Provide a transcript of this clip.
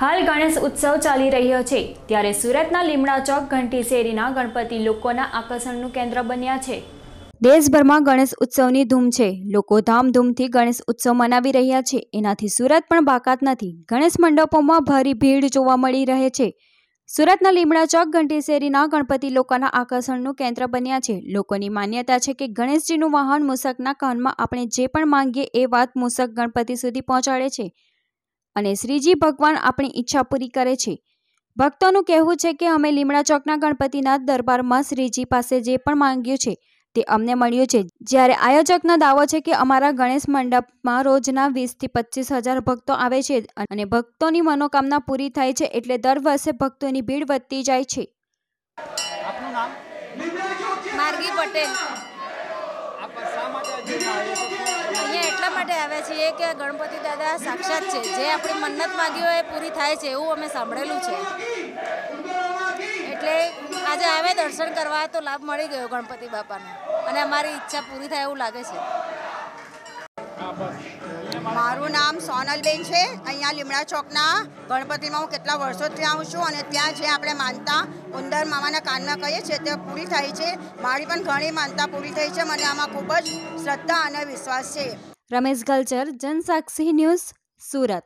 હાલ ગણેશ ઉત્સવ ચાલી રહ્યો છે ત્યારે સુરતના લીમડા ચોક ઘંટી શેરીના ગણપતિ લોકોના આકર્ષણનું કેન્દ્ર બન્યા છે દેશભરમાં ગણેશ ઉત્સવની ધૂમ છે લોકો ધામધૂમથી ગણેશ ઉત્સવ મનાવી રહ્યા છે એનાથી સુરત પણ બાકાત નથી ગણેશ મંડપોમાં ભારી ભીડ જોવા મળી રહે છે સુરતના લીમડા ચોક ઘંટી શેરીના ગણપતિ લોકોના આકર્ષણનું કેન્દ્ર બન્યા છે લોકોની માન્યતા છે કે ગણેશજીનું વાહન મૂસકના કાનમાં આપણે જે પણ માંગીએ એ વાત મૂસક ગણપતિ સુધી પહોંચાડે છે અને શ્રીજી ભગવાન આપણી ઈચ્છા પૂરી કરે છે ભક્તોનું કહેવું છે કે અમે લીમડા ચોકના ગણપતિના દરબારમાં શ્રીજી પાસે જે પણ માંગ્યું છે તે અમને મળ્યું છે જ્યારે આયોજકનો દાવો છે કે અમારા ગણેશ મંડપમાં રોજના વીસથી પચીસ હજાર ભક્તો આવે છે અને ભક્તોની મનોકામના પૂરી થાય છે એટલે દર વર્ષે ભક્તોની ભીડ વધતી જાય છે પટેલ આવ્યા છીએ કે ગણપતિ દાદા સાક્ષાત છે જે આપણી મન્નત માગી હોય એ પૂરી થાય છે એવું અમે સાંભળેલું છે એટલે આજે આવ્યા દર્શન કરવા તો લાભ મળી ગયો ગણપતિ બાપાને અને અમારી ઈચ્છા પૂરી થાય એવું લાગે છે મારું નામ સોનલબેન છે અહીંયા લીમડા ચોકના ગણપતિમાં હું કેટલા વર્ષોથી આવું છું અને ત્યાં જે આપણે માનતા ઉંદર મામાના કાનમાં કહીએ છીએ તે પૂરી થાય છે મારી પણ ઘણી માનતા પૂરી થઈ છે મને આમાં ખૂબ જ શ્રદ્ધા અને વિશ્વાસ છે રમેશ ગલચર જનસાક્ષી ન્યૂઝ સુરત